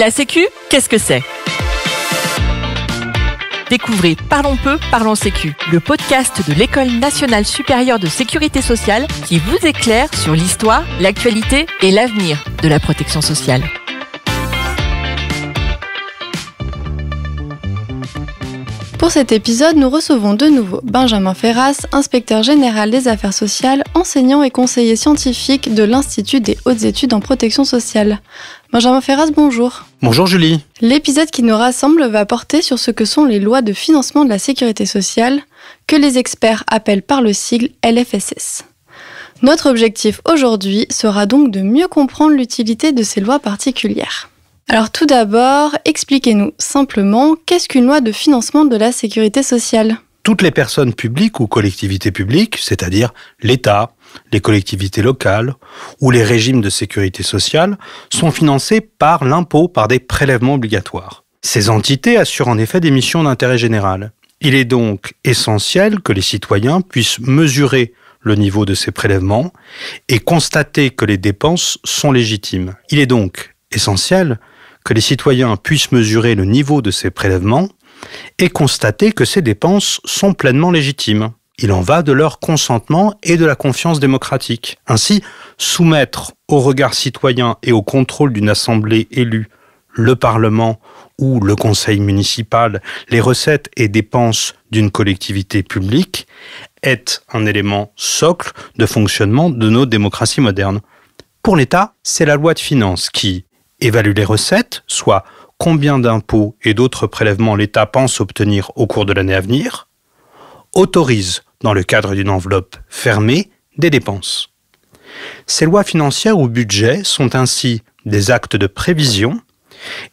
La Sécu, qu'est-ce que c'est Découvrez Parlons peu, parlons Sécu, le podcast de l'École nationale supérieure de sécurité sociale qui vous éclaire sur l'histoire, l'actualité et l'avenir de la protection sociale. Pour cet épisode, nous recevons de nouveau Benjamin Ferras, inspecteur général des affaires sociales, enseignant et conseiller scientifique de l'Institut des hautes études en protection sociale. Benjamin Ferras, bonjour. Bonjour Julie. L'épisode qui nous rassemble va porter sur ce que sont les lois de financement de la sécurité sociale, que les experts appellent par le sigle LFSS. Notre objectif aujourd'hui sera donc de mieux comprendre l'utilité de ces lois particulières. Alors tout d'abord, expliquez-nous simplement qu'est-ce qu'une loi de financement de la sécurité sociale toutes les personnes publiques ou collectivités publiques, c'est-à-dire l'État, les collectivités locales ou les régimes de sécurité sociale, sont financées par l'impôt, par des prélèvements obligatoires. Ces entités assurent en effet des missions d'intérêt général. Il est donc essentiel que les citoyens puissent mesurer le niveau de ces prélèvements et constater que les dépenses sont légitimes. Il est donc essentiel que les citoyens puissent mesurer le niveau de ces prélèvements et constater que ces dépenses sont pleinement légitimes. Il en va de leur consentement et de la confiance démocratique. Ainsi, soumettre au regard citoyen et au contrôle d'une assemblée élue le Parlement ou le Conseil municipal les recettes et dépenses d'une collectivité publique est un élément socle de fonctionnement de nos démocraties modernes. Pour l'État, c'est la loi de finances qui, évalue les recettes, soit combien d'impôts et d'autres prélèvements l'État pense obtenir au cours de l'année à venir, autorise, dans le cadre d'une enveloppe fermée, des dépenses. Ces lois financières ou budgets sont ainsi des actes de prévision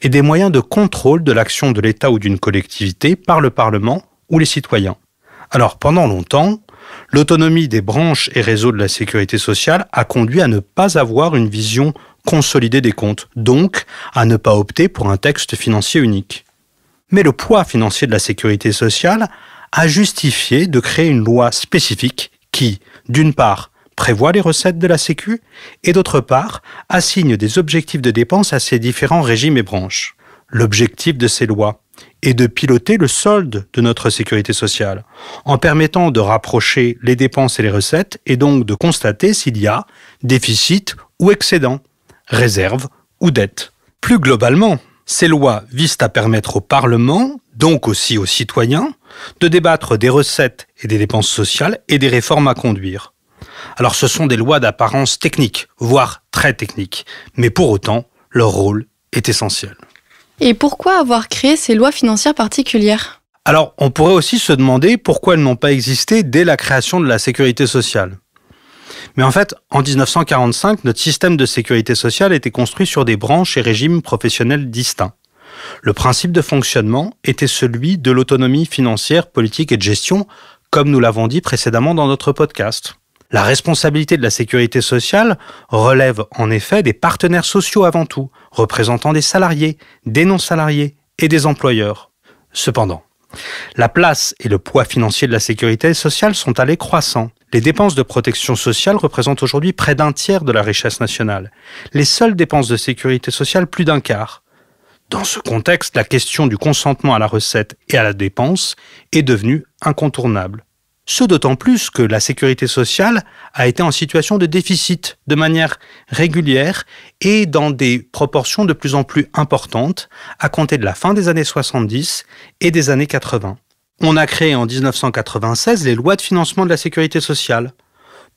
et des moyens de contrôle de l'action de l'État ou d'une collectivité par le Parlement ou les citoyens. Alors pendant longtemps, l'autonomie des branches et réseaux de la sécurité sociale a conduit à ne pas avoir une vision consolider des comptes, donc à ne pas opter pour un texte financier unique. Mais le poids financier de la sécurité sociale a justifié de créer une loi spécifique qui, d'une part, prévoit les recettes de la Sécu et d'autre part, assigne des objectifs de dépenses à ces différents régimes et branches. L'objectif de ces lois est de piloter le solde de notre sécurité sociale, en permettant de rapprocher les dépenses et les recettes et donc de constater s'il y a déficit ou excédent réserves ou dettes. Plus globalement, ces lois visent à permettre au Parlement, donc aussi aux citoyens, de débattre des recettes et des dépenses sociales et des réformes à conduire. Alors ce sont des lois d'apparence technique, voire très technique, mais pour autant, leur rôle est essentiel. Et pourquoi avoir créé ces lois financières particulières Alors on pourrait aussi se demander pourquoi elles n'ont pas existé dès la création de la sécurité sociale. Mais en fait, en 1945, notre système de sécurité sociale était construit sur des branches et régimes professionnels distincts. Le principe de fonctionnement était celui de l'autonomie financière, politique et de gestion, comme nous l'avons dit précédemment dans notre podcast. La responsabilité de la sécurité sociale relève en effet des partenaires sociaux avant tout, représentant des salariés, des non-salariés et des employeurs. Cependant, la place et le poids financier de la sécurité sociale sont allés croissants. Les dépenses de protection sociale représentent aujourd'hui près d'un tiers de la richesse nationale. Les seules dépenses de sécurité sociale, plus d'un quart. Dans ce contexte, la question du consentement à la recette et à la dépense est devenue incontournable. Ce d'autant plus que la sécurité sociale a été en situation de déficit de manière régulière et dans des proportions de plus en plus importantes à compter de la fin des années 70 et des années 80. On a créé en 1996 les lois de financement de la sécurité sociale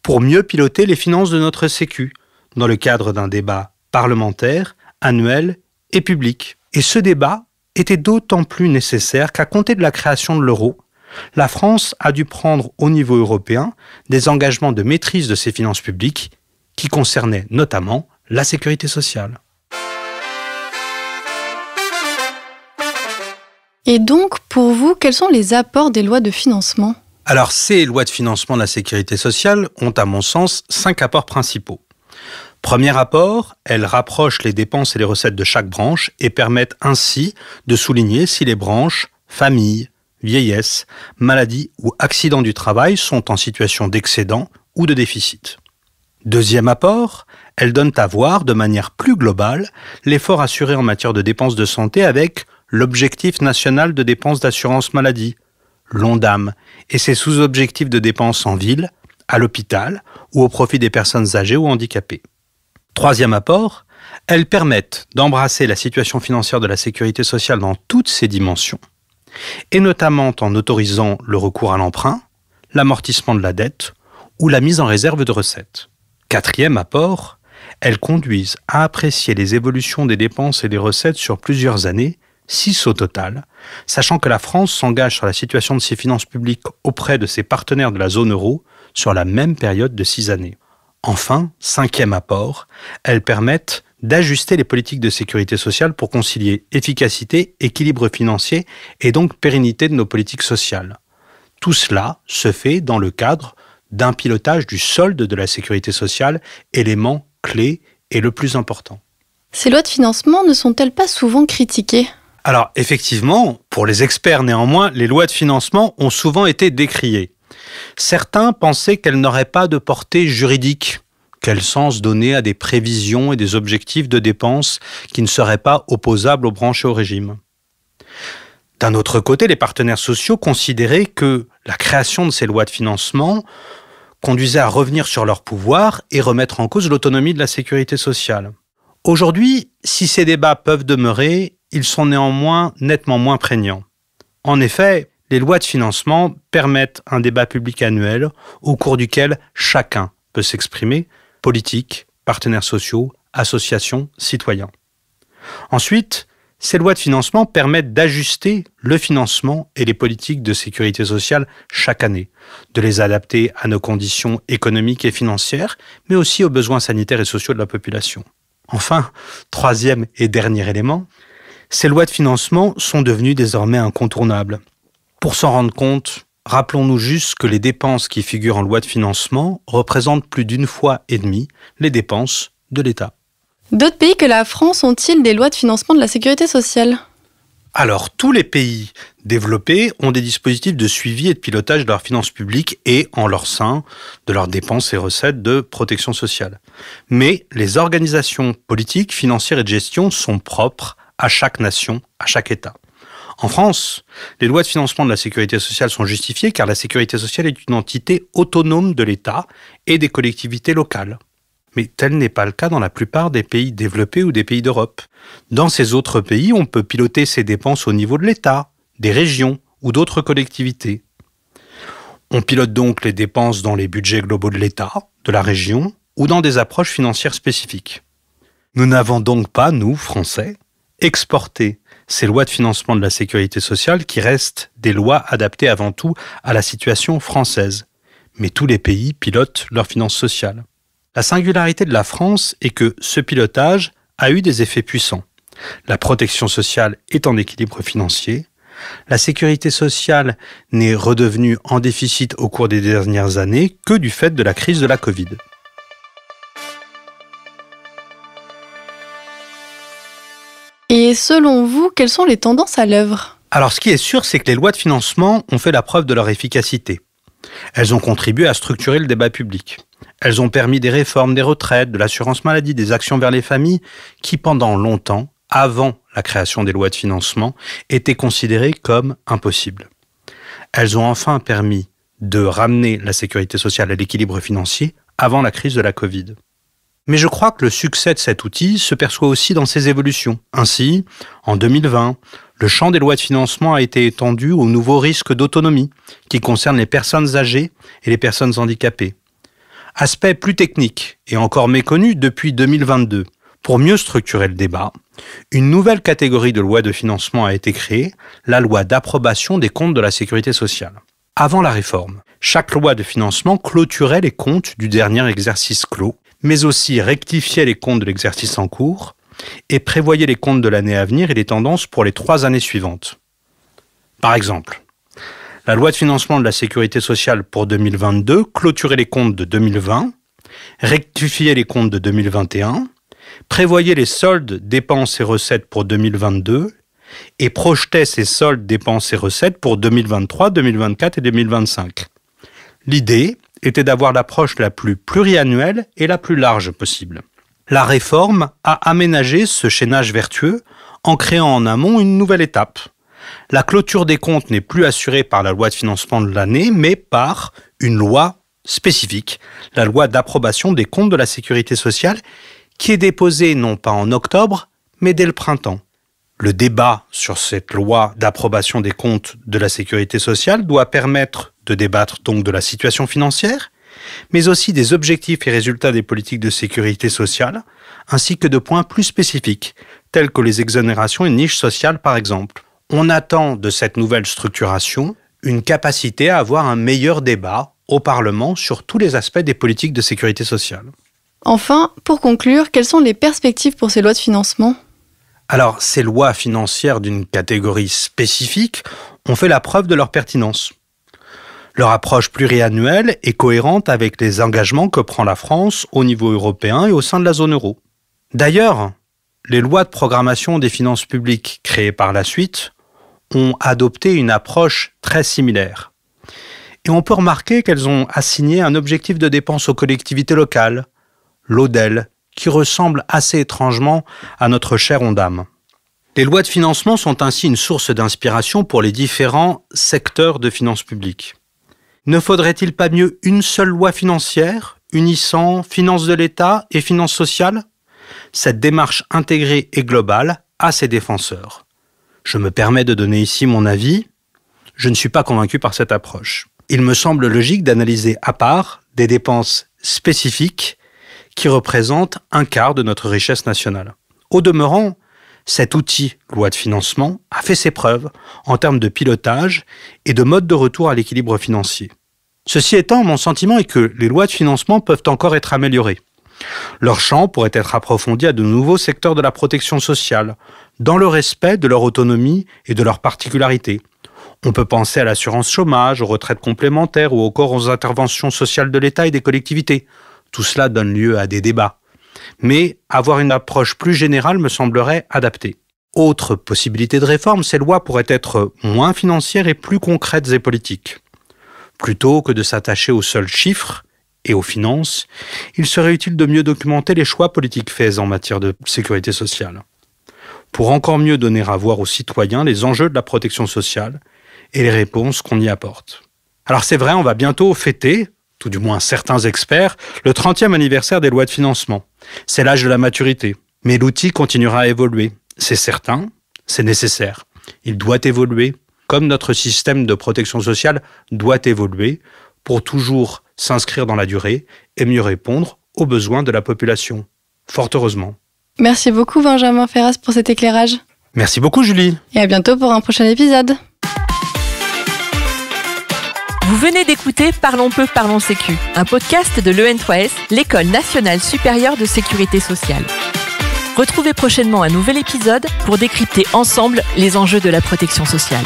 pour mieux piloter les finances de notre Sécu dans le cadre d'un débat parlementaire, annuel et public. Et ce débat était d'autant plus nécessaire qu'à compter de la création de l'euro, la France a dû prendre au niveau européen des engagements de maîtrise de ses finances publiques qui concernaient notamment la sécurité sociale. Et donc, pour vous, quels sont les apports des lois de financement Alors, ces lois de financement de la sécurité sociale ont, à mon sens, cinq apports principaux. Premier apport, elles rapprochent les dépenses et les recettes de chaque branche et permettent ainsi de souligner si les branches famille, vieillesse, maladie ou accident du travail sont en situation d'excédent ou de déficit. Deuxième apport, elles donnent à voir de manière plus globale l'effort assuré en matière de dépenses de santé avec l'objectif national de dépenses d'assurance maladie, l'ONDAM, et ses sous-objectifs de dépenses en ville, à l'hôpital ou au profit des personnes âgées ou handicapées. Troisième apport, elles permettent d'embrasser la situation financière de la sécurité sociale dans toutes ses dimensions, et notamment en autorisant le recours à l'emprunt, l'amortissement de la dette ou la mise en réserve de recettes. Quatrième apport, elles conduisent à apprécier les évolutions des dépenses et des recettes sur plusieurs années 6 au total, sachant que la France s'engage sur la situation de ses finances publiques auprès de ses partenaires de la zone euro sur la même période de 6 années. Enfin, cinquième apport, elles permettent d'ajuster les politiques de sécurité sociale pour concilier efficacité, équilibre financier et donc pérennité de nos politiques sociales. Tout cela se fait dans le cadre d'un pilotage du solde de la sécurité sociale, élément clé et le plus important. Ces lois de financement ne sont-elles pas souvent critiquées alors effectivement, pour les experts néanmoins, les lois de financement ont souvent été décriées. Certains pensaient qu'elles n'auraient pas de portée juridique. Quel sens donner à des prévisions et des objectifs de dépenses qui ne seraient pas opposables aux branches et au régime D'un autre côté, les partenaires sociaux considéraient que la création de ces lois de financement conduisait à revenir sur leur pouvoir et remettre en cause l'autonomie de la sécurité sociale. Aujourd'hui, si ces débats peuvent demeurer, ils sont néanmoins nettement moins prégnants. En effet, les lois de financement permettent un débat public annuel au cours duquel chacun peut s'exprimer, politiques, partenaires sociaux, associations, citoyens. Ensuite, ces lois de financement permettent d'ajuster le financement et les politiques de sécurité sociale chaque année, de les adapter à nos conditions économiques et financières, mais aussi aux besoins sanitaires et sociaux de la population. Enfin, troisième et dernier élément, ces lois de financement sont devenues désormais incontournables. Pour s'en rendre compte, rappelons-nous juste que les dépenses qui figurent en loi de financement représentent plus d'une fois et demie les dépenses de l'État. D'autres pays que la France ont-ils des lois de financement de la sécurité sociale alors, tous les pays développés ont des dispositifs de suivi et de pilotage de leurs finances publiques et, en leur sein, de leurs dépenses et recettes de protection sociale. Mais les organisations politiques, financières et de gestion sont propres à chaque nation, à chaque État. En France, les lois de financement de la sécurité sociale sont justifiées car la sécurité sociale est une entité autonome de l'État et des collectivités locales. Mais tel n'est pas le cas dans la plupart des pays développés ou des pays d'Europe. Dans ces autres pays, on peut piloter ces dépenses au niveau de l'État, des régions ou d'autres collectivités. On pilote donc les dépenses dans les budgets globaux de l'État, de la région ou dans des approches financières spécifiques. Nous n'avons donc pas, nous, Français, exporter ces lois de financement de la sécurité sociale qui restent des lois adaptées avant tout à la situation française. Mais tous les pays pilotent leurs finances sociales. La singularité de la France est que ce pilotage a eu des effets puissants. La protection sociale est en équilibre financier, la sécurité sociale n'est redevenue en déficit au cours des dernières années que du fait de la crise de la Covid. Et selon vous, quelles sont les tendances à l'œuvre Alors ce qui est sûr, c'est que les lois de financement ont fait la preuve de leur efficacité. Elles ont contribué à structurer le débat public. Elles ont permis des réformes des retraites, de l'assurance maladie, des actions vers les familles, qui pendant longtemps, avant la création des lois de financement, étaient considérées comme impossibles. Elles ont enfin permis de ramener la sécurité sociale à l'équilibre financier avant la crise de la Covid. Mais je crois que le succès de cet outil se perçoit aussi dans ses évolutions. Ainsi, en 2020, le champ des lois de financement a été étendu aux nouveaux risques d'autonomie, qui concernent les personnes âgées et les personnes handicapées. Aspect plus technique et encore méconnu depuis 2022. Pour mieux structurer le débat, une nouvelle catégorie de loi de financement a été créée, la loi d'approbation des comptes de la sécurité sociale. Avant la réforme, chaque loi de financement clôturait les comptes du dernier exercice clos mais aussi rectifier les comptes de l'exercice en cours et prévoyait les comptes de l'année à venir et les tendances pour les trois années suivantes. Par exemple, la loi de financement de la sécurité sociale pour 2022 clôturait les comptes de 2020, rectifiait les comptes de 2021, prévoyait les soldes dépenses et recettes pour 2022 et projetait ces soldes dépenses et recettes pour 2023, 2024 et 2025. L'idée était d'avoir l'approche la plus pluriannuelle et la plus large possible. La réforme a aménagé ce chaînage vertueux en créant en amont une nouvelle étape. La clôture des comptes n'est plus assurée par la loi de financement de l'année, mais par une loi spécifique, la loi d'approbation des comptes de la sécurité sociale, qui est déposée non pas en octobre, mais dès le printemps. Le débat sur cette loi d'approbation des comptes de la sécurité sociale doit permettre de débattre donc de la situation financière, mais aussi des objectifs et résultats des politiques de sécurité sociale, ainsi que de points plus spécifiques, tels que les exonérations et niches sociales par exemple. On attend de cette nouvelle structuration une capacité à avoir un meilleur débat au Parlement sur tous les aspects des politiques de sécurité sociale. Enfin, pour conclure, quelles sont les perspectives pour ces lois de financement Alors, ces lois financières d'une catégorie spécifique ont fait la preuve de leur pertinence. Leur approche pluriannuelle est cohérente avec les engagements que prend la France au niveau européen et au sein de la zone euro. D'ailleurs, les lois de programmation des finances publiques créées par la suite ont adopté une approche très similaire. Et on peut remarquer qu'elles ont assigné un objectif de dépense aux collectivités locales, l'ODEL, qui ressemble assez étrangement à notre cher Ondam. Les lois de financement sont ainsi une source d'inspiration pour les différents secteurs de finances publiques. Ne faudrait-il pas mieux une seule loi financière unissant finances de l'État et finances sociales Cette démarche intégrée et globale a ses défenseurs. Je me permets de donner ici mon avis. Je ne suis pas convaincu par cette approche. Il me semble logique d'analyser à part des dépenses spécifiques qui représentent un quart de notre richesse nationale. Au demeurant, cet outil, loi de financement, a fait ses preuves en termes de pilotage et de mode de retour à l'équilibre financier. Ceci étant, mon sentiment est que les lois de financement peuvent encore être améliorées. Leur champ pourrait être approfondi à de nouveaux secteurs de la protection sociale, dans le respect de leur autonomie et de leurs particularités. On peut penser à l'assurance chômage, aux retraites complémentaires ou encore aux interventions sociales de l'État et des collectivités. Tout cela donne lieu à des débats mais avoir une approche plus générale me semblerait adaptée. Autre possibilité de réforme, ces lois pourraient être moins financières et plus concrètes et politiques. Plutôt que de s'attacher aux seuls chiffres et aux finances, il serait utile de mieux documenter les choix politiques faits en matière de sécurité sociale, pour encore mieux donner à voir aux citoyens les enjeux de la protection sociale et les réponses qu'on y apporte. Alors c'est vrai, on va bientôt fêter tout du moins certains experts, le 30e anniversaire des lois de financement. C'est l'âge de la maturité. Mais l'outil continuera à évoluer. C'est certain, c'est nécessaire. Il doit évoluer, comme notre système de protection sociale doit évoluer, pour toujours s'inscrire dans la durée et mieux répondre aux besoins de la population. Fort heureusement. Merci beaucoup Benjamin Ferras pour cet éclairage. Merci beaucoup Julie. Et à bientôt pour un prochain épisode. Vous venez d'écouter Parlons peu, parlons sécu, un podcast de l'EN3S, l'École nationale supérieure de sécurité sociale. Retrouvez prochainement un nouvel épisode pour décrypter ensemble les enjeux de la protection sociale.